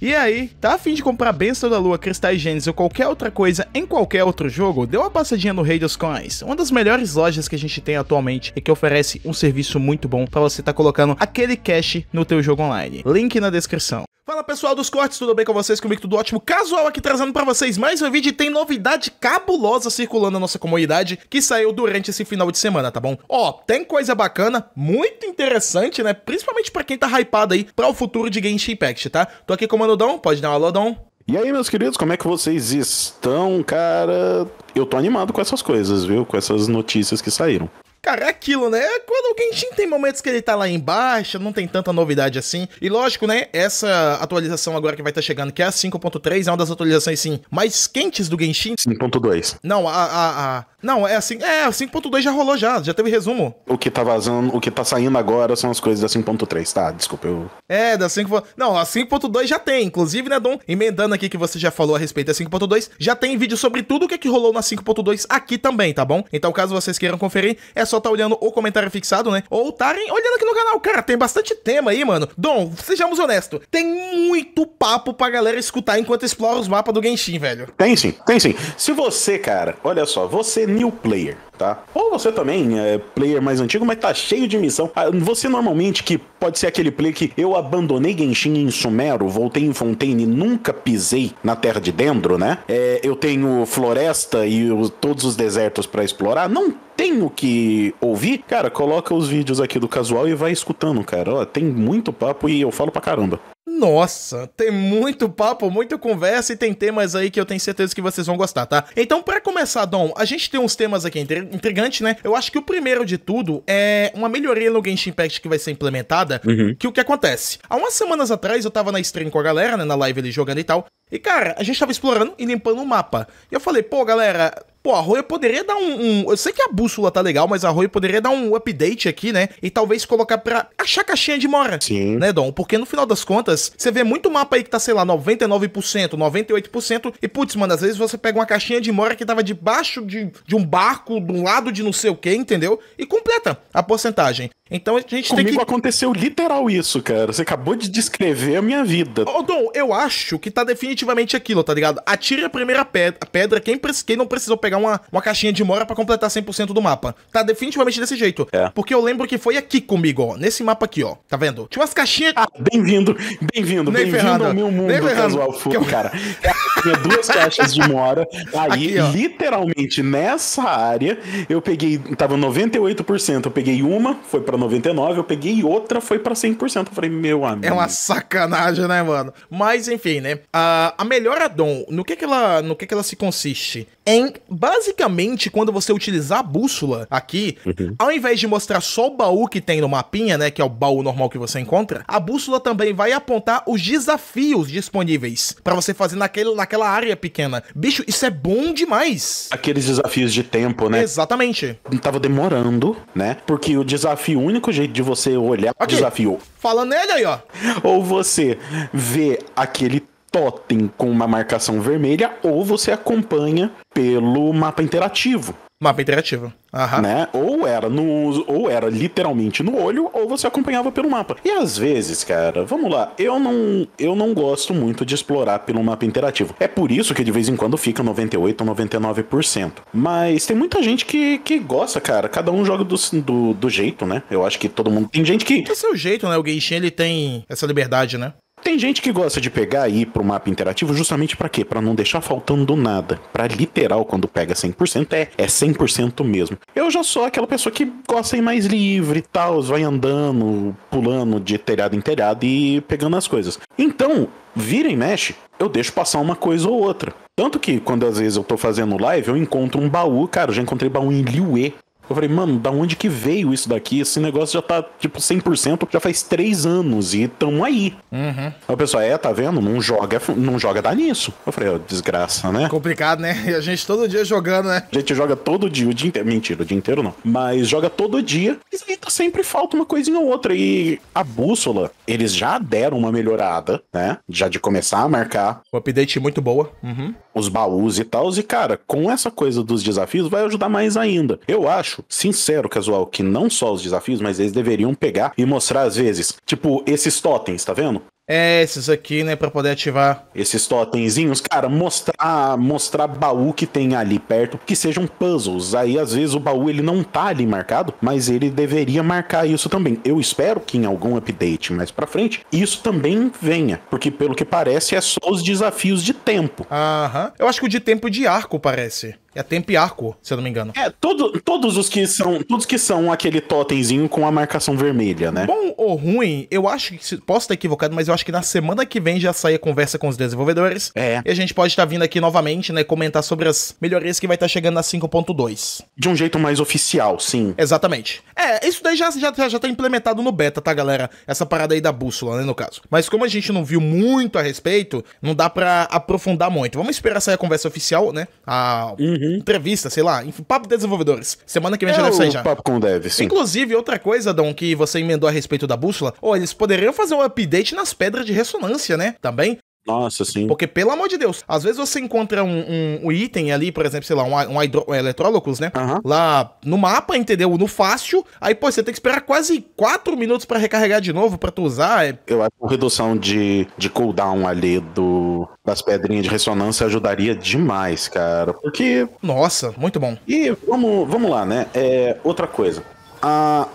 E aí, tá afim de comprar Benção da Lua, Cristais Gênesis ou qualquer outra coisa em qualquer outro jogo? Dê uma passadinha no Rei Coins, uma das melhores lojas que a gente tem atualmente e que oferece um serviço muito bom para você estar tá colocando aquele cash no teu jogo online. Link na descrição. Fala pessoal dos cortes, tudo bem com vocês? Comigo tudo ótimo, casual aqui trazendo para vocês mais um vídeo e tem novidade cabulosa circulando na nossa comunidade que saiu durante esse final de semana, tá bom? Ó, tem coisa bacana, muito interessante, né? Principalmente para quem tá hypado aí para o futuro de Genshin Impact, tá? Tô aqui com comando pode dar um alodão? E aí, meus queridos, como é que vocês estão, cara? Eu tô animado com essas coisas, viu? Com essas notícias que saíram. Cara, é aquilo, né? É quando o Genshin tem momentos que ele tá lá embaixo, não tem tanta novidade assim. E lógico, né? Essa atualização agora que vai estar tá chegando, que é a 5.3, é uma das atualizações, sim, mais quentes do Genshin. 5.2. Não, a, a, a... Não, é assim. É, a 5.2 já rolou já, já teve resumo. O que tá vazando, o que tá saindo agora são as coisas da 5.3, tá? Desculpa, eu. É, da 5. Não, a 5.2 já tem. Inclusive, né, Dom? Emendando aqui que você já falou a respeito da 5.2, já tem vídeo sobre tudo o que, é que rolou na 5.2 aqui também, tá bom? Então, caso vocês queiram conferir, é só pessoal tá olhando o comentário fixado, né? Ou estarem olhando aqui no canal. Cara, tem bastante tema aí, mano. Dom, sejamos honestos, tem muito papo pra galera escutar enquanto explora os mapas do Genshin, velho. Tem sim, tem sim. Se você, cara, olha só, você é new player, tá? Ou você também é player mais antigo, mas tá cheio de missão. Ah, você normalmente que pode ser aquele player que eu abandonei Genshin em Sumero, voltei em Fontaine e nunca pisei na Terra de Dendro, né? É, eu tenho floresta e todos os desertos para explorar. Não tenho que ouvir, cara, coloca os vídeos aqui do casual e vai escutando, cara. Ó, tem muito papo e eu falo pra caramba. Nossa, tem muito papo, muita conversa e tem temas aí que eu tenho certeza que vocês vão gostar, tá? Então, para começar, Dom, a gente tem uns temas aqui intrigantes, né? Eu acho que o primeiro de tudo é uma melhoria no Genshin Impact que vai ser implementada, uhum. que o que acontece? Há umas semanas atrás eu tava na stream com a galera, né, na live ali jogando e tal, e cara, a gente tava explorando e limpando o mapa. E eu falei, pô, galera, Pô, a Roy poderia dar um, um, Eu sei que a bússola tá legal, mas a Roy poderia dar um update aqui, né? E talvez colocar pra achar caixinha de mora. Sim. Né, Dom? Porque no final das contas, você vê muito mapa aí que tá, sei lá, 99%, 98%. E putz, mano, às vezes você pega uma caixinha de mora que tava debaixo de, de um barco, de um lado de não sei o que, entendeu? E completa a porcentagem. Então a gente Comigo tem que. aconteceu literal isso, cara. Você acabou de descrever a minha vida. Ô, oh, Dom, eu acho que tá definitivamente aquilo, tá ligado? Atire a primeira pedra, a pedra quem, quem não precisou pegar uma, uma caixinha de mora para completar 100% do mapa. Tá definitivamente desse jeito. É. Porque eu lembro que foi aqui comigo, ó. Nesse mapa aqui, ó. Tá vendo? Tinha umas caixinhas. Ah, bem-vindo, bem-vindo, bem-vindo ao meu mundo casual full, eu... cara. É, tinha duas caixas de mora. Aí, aqui, literalmente, nessa área, eu peguei. Tava 98%. Eu peguei uma, foi pra para 99, eu peguei outra, foi para 100%. Eu falei, meu amigo. É uma sacanagem, né, mano? Mas enfim, né? A, a melhor addon, no que que ela, no que que ela se consiste? em basicamente quando você utilizar a bússola aqui, uhum. ao invés de mostrar só o baú que tem no mapinha, né, que é o baú normal que você encontra, a bússola também vai apontar os desafios disponíveis para você fazer naquele, naquela área pequena. Bicho, isso é bom demais. Aqueles desafios de tempo, né? Exatamente. Tava demorando, né? Porque o desafio, o único jeito de você olhar okay. o desafio. Falando nele aí, ó. Ou você vê aquele totem com uma marcação vermelha ou você acompanha pelo mapa interativo. Mapa interativo. Aham. Né? Ou era no ou era literalmente no olho, ou você acompanhava pelo mapa. E às vezes, cara, vamos lá, eu não eu não gosto muito de explorar pelo mapa interativo. É por isso que de vez em quando fica 98 ou 99%. Mas tem muita gente que, que gosta, cara. Cada um joga do, do, do jeito, né? Eu acho que todo mundo tem gente que. Tem seu jeito, né? O Genshin ele tem essa liberdade, né? tem gente que gosta de pegar e ir pro mapa interativo justamente para quê? Para não deixar faltando nada. Para literal, quando pega 100%, é, é 100% mesmo. Eu já sou aquela pessoa que gosta de ir mais livre e tal, vai andando, pulando de telhado em telhado e pegando as coisas. Então, vira e mexe, eu deixo passar uma coisa ou outra. Tanto que quando às vezes eu tô fazendo live, eu encontro um baú, cara, eu já encontrei baú em Liuê, eu falei, mano, da onde que veio isso daqui? Esse negócio já tá, tipo, 100%, já faz três anos e tamo aí. Uhum. Aí o pessoal, é, tá vendo? Não joga, não joga dá nisso. Eu falei, oh, desgraça, né? Complicado, né? E a gente todo dia jogando, né? A gente joga todo dia, o dia inteiro. Mentira, o dia inteiro não. Mas joga todo dia e tá sempre falta uma coisinha ou outra. E a bússola, eles já deram uma melhorada, né? Já de começar a marcar. O update muito boa. Uhum. Os baús e tal. E, cara, com essa coisa dos desafios, vai ajudar mais ainda. Eu acho acho sincero, casual, que não só os desafios, mas eles deveriam pegar e mostrar às vezes, tipo, esses totens, tá vendo? É, esses aqui, né, para poder ativar. Esses totemzinhos, cara, mostrar, mostrar baú que tem ali perto, que sejam puzzles. Aí às vezes o baú ele não tá ali marcado, mas ele deveria marcar isso também. Eu espero que em algum update mais para frente isso também venha, porque pelo que parece é só os desafios de tempo. Aham. Eu acho que o de tempo de arco parece. É tempo e arco, se eu não me engano. É, todo, todos os que são. Todos que são aquele totemzinho com a marcação vermelha, né? Bom ou ruim, eu acho que. Posso estar equivocado, mas eu acho que na semana que vem já sai a conversa com os desenvolvedores. É. E a gente pode estar vindo aqui novamente, né? Comentar sobre as melhorias que vai estar chegando na 5.2. De um jeito mais oficial, sim. Exatamente. É, isso daí já, já, já tá implementado no beta, tá, galera? Essa parada aí da bússola, né, no caso. Mas como a gente não viu muito a respeito, não dá para aprofundar muito. Vamos esperar sair a conversa oficial, né? A. Uhum uhum. entrevista, sei lá, papo de desenvolvedores. Semana que vem é já deve sair já. Papo com dev, sim. Inclusive, outra coisa, Dom, que você emendou a respeito da bússola, ou oh, eles poderiam fazer um update nas pedras de ressonância, né? Também. Nossa, sim. Porque, pelo amor de Deus, às vezes você encontra um, um, um item ali, por exemplo, sei lá, um, um, hidro, um eletrólocus, né? Uhum. Lá no mapa, entendeu? No fácil. Aí, pô, você tem que esperar quase 4 minutos para recarregar de novo, para tu usar. É... Eu acho que redução de, de cooldown ali do, das pedrinhas de ressonância ajudaria demais, cara. Porque. Nossa, muito bom. E vamos, vamos lá, né? É, outra coisa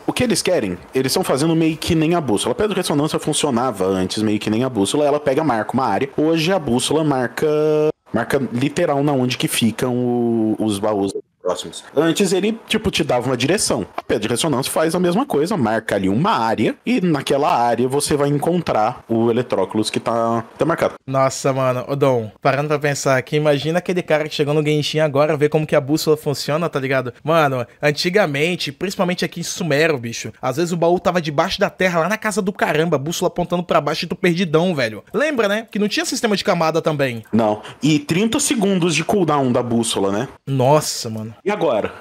o que eles querem? Eles estão fazendo meio que nem a bússola. A pedra de ressonância funcionava antes meio que nem a bússola. Ela pega, marca uma área. Hoje a bússola marca marca literal na onde que ficam o, os baús próximos. Antes ele, tipo, te dava uma direção. A pedra de ressonância faz a mesma coisa, marca ali uma área e naquela área você vai encontrar o Electróculos que tá, tá marcado. Nossa, mano, ô Dom, parando pra pensar aqui, imagina aquele cara que chegou no Genshin agora, ver como que a bússola funciona, tá ligado? Mano, antigamente, principalmente aqui em Sumero, bicho, às vezes o baú tava debaixo da terra, lá na casa do caramba, a bússola apontando para baixo e tu perdidão, velho. Lembra, né? Que não tinha sistema de camada também. Não. E 30 segundos de cooldown da bússola, né? Nossa, mano. E agora?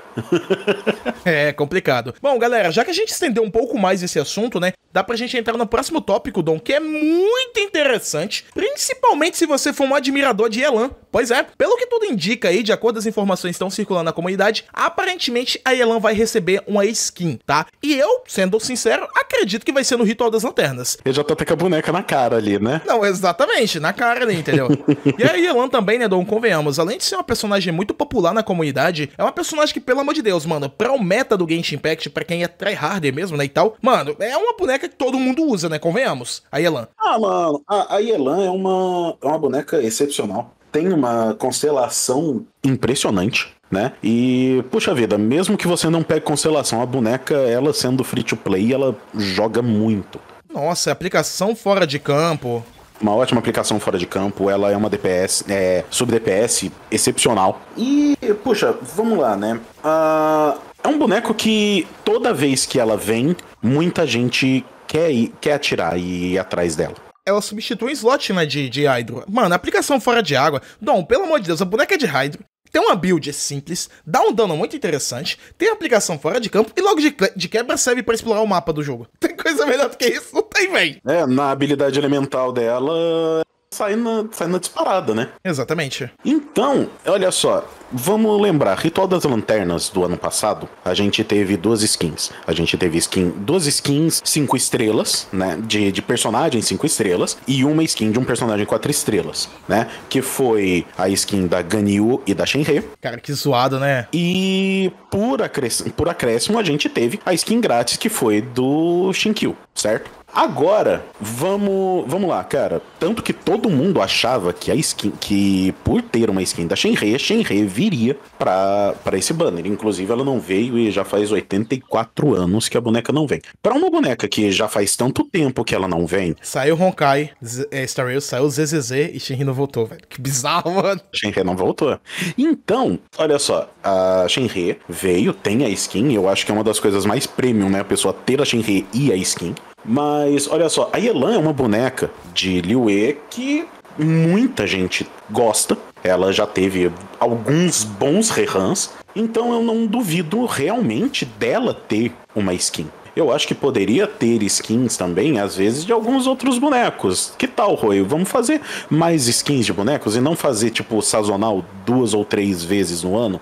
é complicado. Bom, galera, já que a gente estendeu um pouco mais esse assunto, né? Dá pra gente entrar no próximo tópico, Dom, que é muito interessante, principalmente se você for um admirador de Elan. Pois é, pelo que tudo indica aí, de acordo com as informações que estão circulando na comunidade, aparentemente a Elan vai receber uma skin, tá? E eu, sendo sincero, acredito que vai ser no Ritual das Lanternas. Ele já tá até com a boneca na cara ali, né? Não, exatamente, na cara ali, entendeu? e a Elan também, né, Dom, convenhamos, além de ser uma personagem muito popular na comunidade, é uma personagem que, pela amor de Deus, mano, pra o meta do Genshin Impact, pra quem é tryharder mesmo, né, e tal, mano, é uma boneca que todo mundo usa, né, convenhamos, a Yelan. Ah, mano, a, a Yelan é uma, é uma boneca excepcional. Tem uma constelação impressionante né? E, puxa vida, mesmo que você não pegue constelação, a boneca, ela sendo free to play, ela joga muito. Nossa, aplicação fora de campo uma ótima aplicação fora de campo, ela é uma DPS, é, sub DPS excepcional. E, puxa, vamos lá, né? Uh, é um boneco que toda vez que ela vem, muita gente quer, ir, quer atirar e ir atrás dela ela substitui um slot, né, de, de Hydro. Mano, aplicação fora de água. Dom, pelo amor de Deus, a boneca é de Hydro tem uma build simples, dá um dano muito interessante, tem aplicação fora de campo e logo de, de quebra serve para explorar o mapa do jogo. Tem coisa melhor do que isso? Não tem, véi. É, na habilidade elemental dela, saindo, saindo disparada, né? Exatamente. Então, olha só, vamos lembrar, Ritual das Lanternas do ano passado, a gente teve duas skins. A gente teve skin, duas skins cinco estrelas, né? De, de personagem cinco estrelas e uma skin de um personagem quatro estrelas, né? Que foi a skin da Ganyu e da Shenhe. Cara, que zoado, né? E por acréscimo, por acréscimo a gente teve a skin grátis que foi do Shinkyu, certo? Agora, vamos, vamos lá, cara. Tanto que todo mundo achava que a skin, que por ter uma skin da Shenhe a viria pra, para esse banner. Inclusive, ela não veio e já faz 84 anos que a boneca não vem. Pra uma boneca que já faz tanto tempo que ela não vem. Saiu Honkai, é, Star Rail, saiu ZZZ e Shenhe não voltou, velho. Que bizarro, mano. Shenhe não voltou. Então, olha só, a Shenhe veio, tem a skin, eu acho que é uma das coisas mais premium, né? A pessoa ter a Shenhe e a skin. Mas olha só, a Yelan é uma boneca de Liuê que muita gente gosta. Ela já teve alguns bons reruns, então eu não duvido realmente dela ter uma skin. Eu acho que poderia ter skins também, às vezes, de alguns outros bonecos. Que tal, Roy? Vamos fazer mais skins de bonecos e não fazer, tipo, sazonal duas ou três vezes no ano?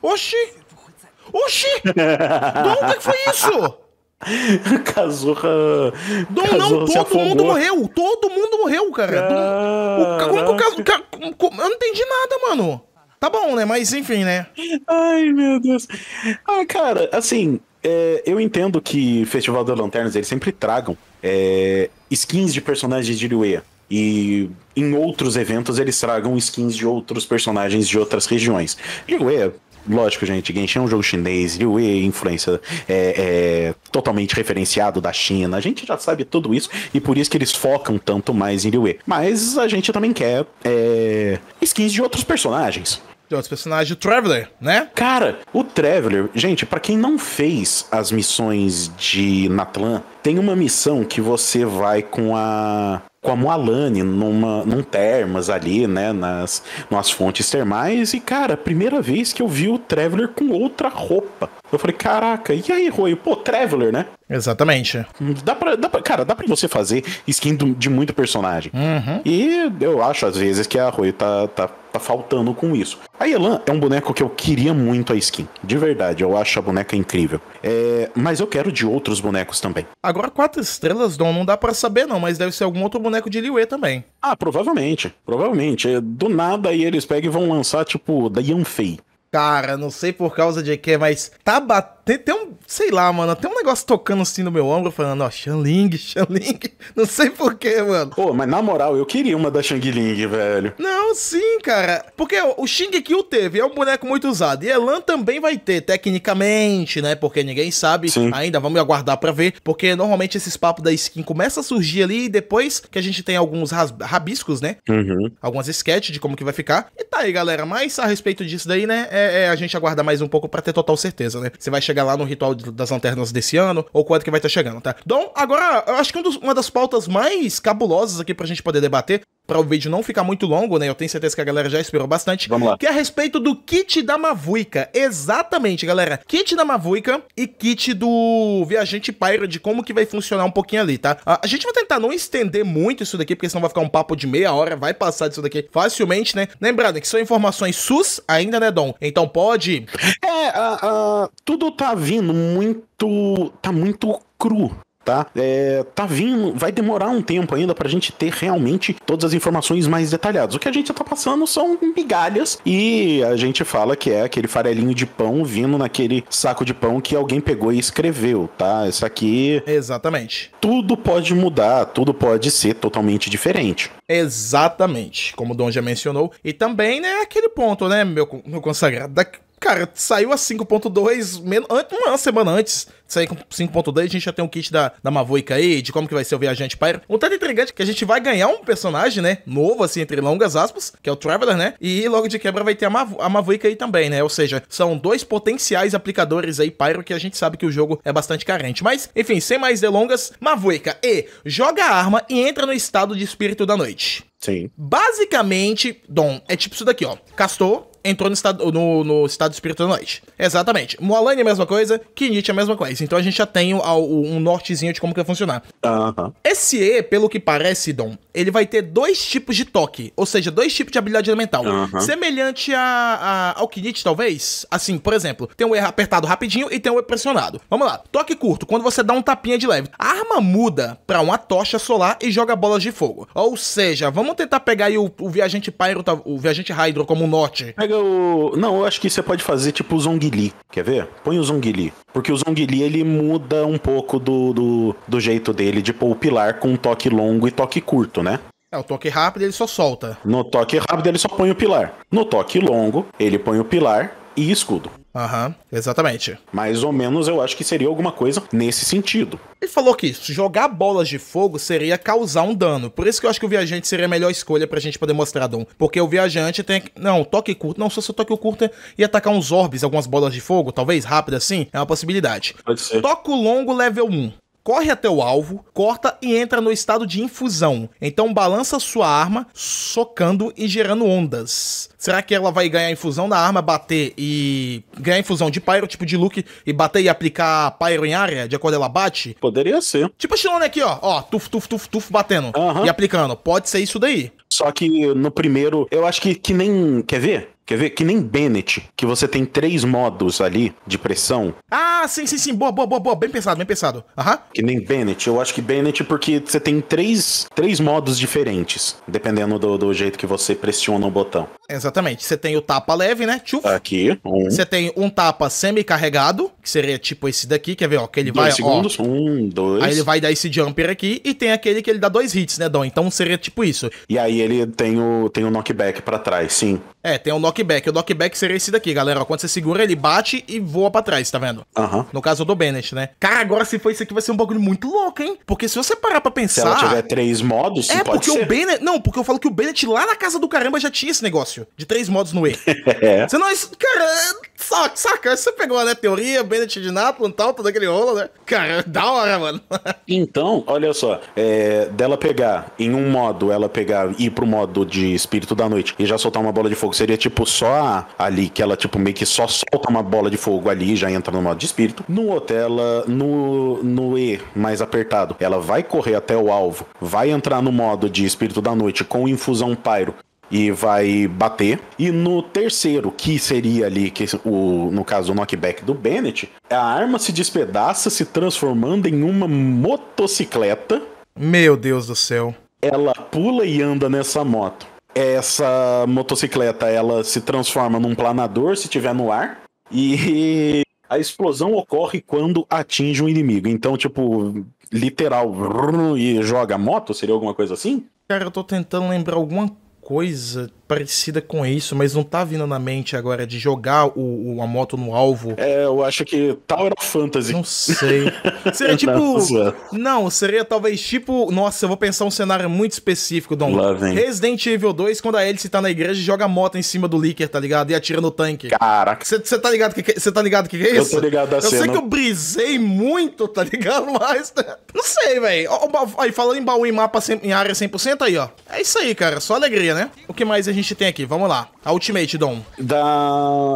Oxi! Oxi! de onde que foi isso? Kazurra. não, todo mundo morreu. Todo mundo morreu, cara. como que o, eu não entendi nada, mano. Tá bom, né? Mas enfim, né? Ai, meu Deus. Ah, cara, assim, é, eu entendo que Festival das Lanternas eles sempre tragam é, skins de personagens de Liyue. E em outros eventos eles tragam skins de outros personagens de outras regiões. Liyue Lógico, gente, Genshin é um jogo chinês, Yue, influência é, é, totalmente referenciado da China. A gente já sabe tudo isso e por isso que eles focam tanto mais em Yue. Mas a gente também quer é, skins de outros personagens de outros personagens, o Traveler, né? Cara, o Traveler, gente, para quem não fez as missões de Natlan, tem uma missão que você vai com a como a Lani numa, num termas ali, né, nas, nas fontes termais. E, cara, primeira vez que eu vi o Traveler com outra roupa. Eu falei, caraca, e aí, Rui? Pô, Traveler, né? Exatamente. Dá pra, dá pra, cara, dá pra você fazer skin do, de muito personagem. Uhum. E eu acho, às vezes, que a Rui tá, tá, tá faltando com isso. A Elan é um boneco que eu queria muito a skin. De verdade, eu acho a boneca incrível. É, mas eu quero de outros bonecos também. Agora, quatro estrelas, Dom, não dá para saber não, mas deve ser algum outro boneco de Liwe também. Ah, provavelmente. Provavelmente. É, do nada aí eles pegam e vão lançar, tipo, da Yanfei. Cara, não sei por causa de que, mas tá batendo. Tem um, sei lá, mano, tem um negócio tocando assim no meu ombro, falando, ó, Xanling, Xanling. Não sei porquê, mano. Pô, mas na moral, eu queria uma da Shang Ling, velho. Não, sim, cara. Porque o Xing o teve, é um boneco muito usado. E Elan também vai ter, tecnicamente, né? Porque ninguém sabe sim. ainda. Vamos aguardar para ver. Porque normalmente esses papos da skin começam a surgir ali depois que a gente tem alguns rabiscos, né? Uhum. Algumas sketches de como que vai ficar. E tá aí, galera. Mas a respeito disso daí, né? É é, é a gente aguardar mais um pouco para ter total certeza, né? Você vai chegar lá no ritual das lanternas desse ano, ou quando que vai estar tá chegando, tá? Então, agora, eu acho que um dos, uma das pautas mais cabulosas aqui pra gente poder debater para o vídeo não ficar muito longo, né? Eu tenho certeza que a galera já esperou bastante. Vamos lá. Que é a respeito do kit da Mavuica. Exatamente, galera. Kit da Mavuica e kit do Viajante Pyro de como que vai funcionar um pouquinho ali, tá? A gente vai tentar não estender muito isso daqui, porque senão vai ficar um papo de meia hora, vai passar disso daqui facilmente, né? Lembrando que são informações SUS ainda, né, Dom? Então pode... É, uh, uh, tudo tá vindo muito... tá muito cru tá? É, tá vindo, vai demorar um tempo ainda pra gente ter realmente todas as informações mais detalhadas. O que a gente tá passando são migalhas e a gente fala que é aquele farelinho de pão vindo naquele saco de pão que alguém pegou e escreveu, tá? Isso aqui. Exatamente. Tudo pode mudar, tudo pode ser totalmente diferente. Exatamente, como o Dom já mencionou. E também, né, aquele ponto, né, meu, meu consagrado, Cara, saiu a 5.2 uma semana antes de sair com 5.2. A gente já tem um kit da, da Mavoica aí, de como que vai ser o Viajante Pyro. Um tanto intrigante que a gente vai ganhar um personagem, né? Novo, assim, entre longas aspas, que é o Traveler, né? E logo de quebra vai ter a, Mav a Mavoica aí também, né? Ou seja, são dois potenciais aplicadores aí Pyro que a gente sabe que o jogo é bastante carente. Mas, enfim, sem mais delongas, Mavoica E, joga a arma e entra no estado de espírito da noite. Sim. Basicamente, Dom, é tipo isso daqui, ó. Castor, entrou no estado, no, no estado espírito da noite. Exatamente. Moalane é a mesma coisa, Kinich é a mesma coisa. Então a gente já tem um, um nortezinho de como que vai funcionar. Uhum. Esse E, pelo que parece, Dom, ele vai ter dois tipos de toque, ou seja, dois tipos de habilidade elemental. Semelhante a, a, ao Kinich, talvez. Assim, por exemplo, tem um E apertado rapidinho e tem um E pressionado. Vamos lá. Toque curto, quando você dá um tapinha de leve. A arma muda para uma tocha solar e joga bolas de fogo. Ou seja, vamos tentar pegar aí o, o viajante Pyro, o viajante Hydro como um norte. É pega o. Não, eu acho que você pode fazer tipo o Zongli. Quer ver? Põe o Zongli. Porque o Zongli ele muda um pouco do, do, do jeito dele de pôr o pilar com um toque longo e toque curto, né? É, o toque rápido ele só solta. No toque rápido ele só põe o pilar. No toque longo, ele põe o pilar e escudo. Aham, uhum, exatamente. Mais ou menos eu acho que seria alguma coisa nesse sentido. Ele falou que jogar bolas de fogo seria causar um dano. Por isso que eu acho que o viajante seria a melhor escolha pra gente poder mostrar, Dom. Porque o viajante tem. Não, toque curto. Não, se eu toque curto e atacar uns orbes, algumas bolas de fogo, talvez rápido assim, é uma possibilidade. Pode ser. Toco longo level 1 corre até o alvo, corta e entra no estado de infusão. Então balança sua arma, socando e gerando ondas. Será que ela vai ganhar infusão da arma, bater e ganhar infusão de pyro, tipo de look, e bater e aplicar pyro em área, de acordo ela bate? Poderia ser. Tipo a Shilone aqui, ó, ó, tuf, tuf, tuf, tuf, batendo e aplicando. Pode ser isso daí. Só que no primeiro, eu acho que, que nem. Quer ver? Quer ver? Que nem Bennett, que você tem três modos ali de pressão. Ah, sim, sim, sim. Boa, boa, boa, boa. Bem pensado, bem pensado. Aham. Uhum. Que nem Bennett. Eu acho que Bennett porque você tem três, três modos diferentes, dependendo do, do jeito que você pressiona o botão. Exatamente. Você tem o tapa leve, né? Tchuf. Aqui, um. Você tem um tapa semi-carregado, que seria tipo esse daqui. Quer ver, ó? Que ele dois vai, segundos. Ó, um, dois. Aí ele vai dar esse jumper aqui e tem aquele que ele dá dois hits, né, Dom? Então seria tipo isso. E aí ele tem o, tem o knockback para trás, sim. É, tem o knockback dockback. O dockback seria esse daqui, galera. quando você segura, ele bate e voa pra trás, tá vendo? No caso do Bennett, né? Cara, agora se for isso aqui, vai ser um bagulho muito louco, hein? Porque se você parar pra pensar. Se ela tiver três modos, é pode porque ser. o Bennett. Não, porque eu falo que o Bennett lá na casa do caramba já tinha esse negócio de três modos no E. é. Senão, cara, saca, saca, você pegou, né? Teoria, Bennett de naples e tal, todo aquele rolo, né? Cara, da hora, mano. então, olha só, é, dela pegar em um modo, ela pegar, ir pro modo de espírito da noite e já soltar uma bola de fogo, seria tipo só ali, que ela, tipo, meio que só solta uma bola de fogo ali e já entra no modo de espírito. No outro, ela, no, no E mais apertado, ela vai correr até o alvo, vai entrar no modo de espírito da noite com infusão pyro e vai bater. E no terceiro, que seria ali, que o, no caso o knockback do Bennett, a arma se despedaça, se transformando em uma motocicleta. Meu Deus do céu. Ela pula e anda nessa moto essa motocicleta ela se transforma num planador se tiver no ar e a explosão ocorre quando atinge um inimigo. Então, tipo, literal, e joga moto, seria alguma coisa assim? Cara, eu tô tentando lembrar alguma coisa parecida com isso, mas não tá vindo na mente agora de jogar o, o a moto no alvo. É, eu acho que Tower of Fantasy. Não sei. Seria tipo. não, seria talvez tipo. Nossa, eu vou pensar um cenário muito específico, Dom. Resident Evil 2, quando a Alice tá na igreja e joga a moto em cima do Licker, tá ligado? E atira no tanque. Caraca. Você tá ligado que você tá ligado que, é isso? Eu tô ligado a Eu cena. sei que eu brisei muito, tá ligado? Mas. Não sei, velho. Aí falando em baú e mapa em área 100%, aí, ó. É isso aí, cara. Só alegria, né? O que mais a gente gente tem aqui? Vamos lá. A Ultimate, Dom. Dá,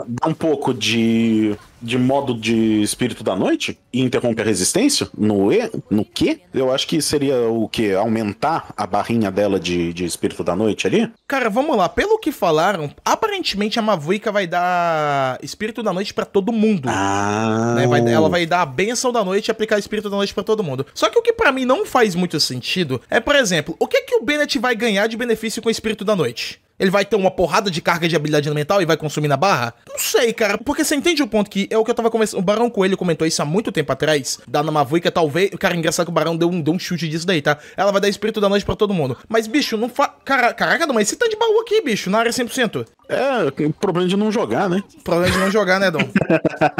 dá um pouco de, de modo de espírito da noite e interrompe a resistência no E, no que Eu acho que seria o que? Aumentar a barrinha dela de, de espírito da noite ali? Cara, vamos lá. Pelo que falaram, aparentemente a Mavuica vai dar espírito da noite para todo mundo. Ah. Né? Vai, ela vai dar a benção da noite e aplicar espírito da noite para todo mundo. Só que o que para mim não faz muito sentido é, por exemplo, o que, que o Bennett vai ganhar de benefício com o espírito da noite? Ele vai ter uma porrada de carga de habilidade mental e vai consumir na barra? Não sei, cara, porque você entende o ponto que é o que eu tava conversando. O Barão Coelho comentou isso há muito tempo atrás, da Namavuica, talvez. Cara, engraçado que o Barão deu um, deu um chute disso daí, tá? Ela vai dar espírito da noite para todo mundo. Mas, bicho, não fa. Cara, caraca, não, mas você tá de baú aqui, bicho, na área 100%. É, problema é de não jogar, né? Problema é de não jogar, né, Dom?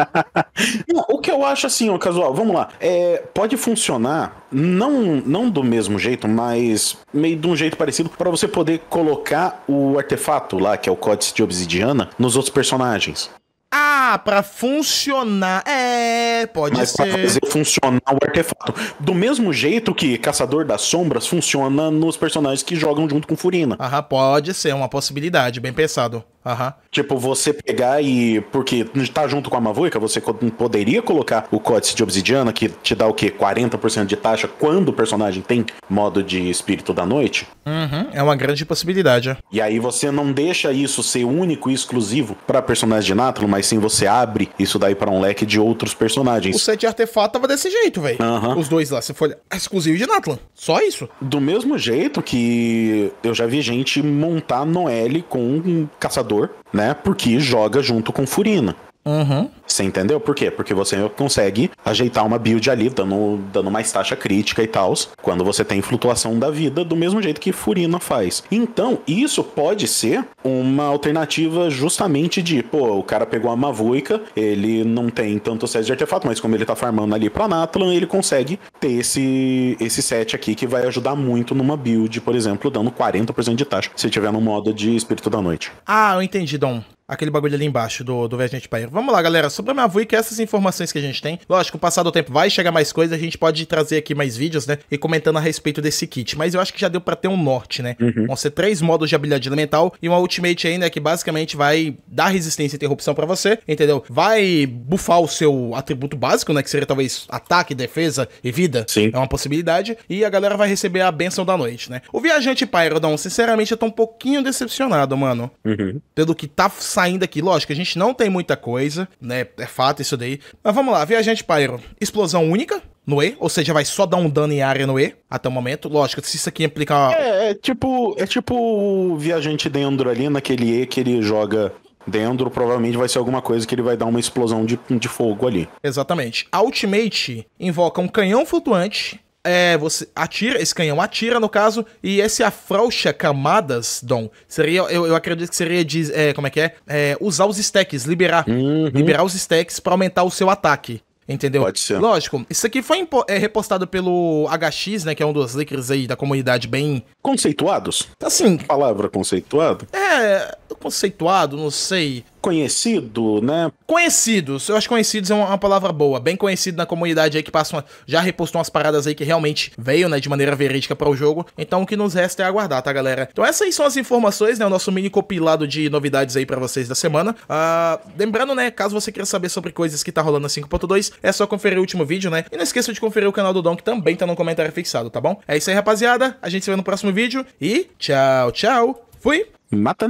não, o que eu acho assim, ó, casual, vamos lá. É, pode funcionar, não, não do mesmo jeito, mas meio de um jeito parecido, para você poder colocar o artefato lá, que é o códice de obsidiana, nos outros personagens. Ah, para funcionar. É, pode Mas ser. Pra fazer funcionar o artefato. Do mesmo jeito que Caçador das Sombras funciona nos personagens que jogam junto com Furina. Aham, pode ser, uma possibilidade, bem pensado. Aham. Tipo, você pegar e. Porque tá junto com a Mavuica, você poderia colocar o códice de obsidiana, que te dá o quê? 40% de taxa quando o personagem tem modo de espírito da noite? Uhum, é uma grande possibilidade. E aí você não deixa isso ser único e exclusivo para personagem de Nátulo, mas mas sim você abre isso daí para um leque de outros personagens. O set de artefato tava desse jeito, velho. Uhum. Os dois lá, se for ah, exclusivo de Natlan. Só isso. Do mesmo jeito que eu já vi gente montar Noelle com um caçador, né? Porque joga junto com Furina. Uhum. Você entendeu? Por quê? Porque você consegue ajeitar uma build ali, dando, dando mais taxa crítica e tal, quando você tem flutuação da vida, do mesmo jeito que Furina faz. Então, isso pode ser uma alternativa justamente de, pô, o cara pegou a Mavuica, ele não tem tanto set de artefato, mas como ele tá farmando ali pra Natlan, ele consegue ter esse, esse set aqui que vai ajudar muito numa build, por exemplo, dando 40% de taxa, se tiver no modo de Espírito da Noite. Ah, eu entendi, Dom aquele bagulho ali embaixo do, do Vegente Pair. Vamos lá, galera só pra me e que essas informações que a gente tem, lógico, com o passar do tempo vai chegar mais coisa, a gente pode trazer aqui mais vídeos, né? E comentando a respeito desse kit. Mas eu acho que já deu para ter um norte, né? Uhum. Vão ser três modos de habilidade elemental e uma ultimate ainda né, que basicamente vai dar resistência e interrupção para você, entendeu? Vai bufar o seu atributo básico, né? Que seria talvez ataque, defesa e vida. Sim. É uma possibilidade. E a galera vai receber a benção da noite, né? O Viajante Pyrodon, sinceramente, eu tô um pouquinho decepcionado, mano. Uhum. Pelo que tá saindo aqui. Lógico, a gente não tem muita coisa, né? É, é, fato isso daí. Mas vamos lá, viajante Pyro. Explosão única, no E, ou seja, vai só dar um dano em área no E até o momento. Lógico, se isso aqui implicar. É, é tipo. É tipo o viajante dendro ali, naquele E que ele joga dentro, provavelmente vai ser alguma coisa que ele vai dar uma explosão de, de fogo ali. Exatamente. A Ultimate invoca um canhão flutuante é, você atira, esse canhão atira, no caso, e esse afrouxa camadas, Dom, seria, eu, eu acredito que seria de, é, como é que é? é? Usar os stacks, liberar, uhum. liberar os stacks para aumentar o seu ataque. Entendeu? Pode ser. Lógico. Isso aqui foi é, repostado pelo HX, né? Que é um dos leakers aí da comunidade bem. Conceituados? Assim. Palavra conceituado? É conceituado, não sei. Conhecido, né? Conhecidos, eu acho conhecidos é uma, uma, palavra boa, bem conhecido na comunidade aí que passa uma, já repostou umas paradas aí que realmente veio, né, de maneira verídica para o jogo. Então o que nos resta é aguardar, tá, galera? Então essas aí são as informações, né, o nosso mini compilado de novidades aí para vocês da semana. Uh, lembrando, né, caso você queira saber sobre coisas que tá rolando na 5.2, é só conferir o último vídeo, né? E não esqueça de conferir o canal do Dom, que também tá no comentário fixado, tá bom? É isso aí, rapaziada. A gente se vê no próximo vídeo e tchau, tchau. Fui. Mata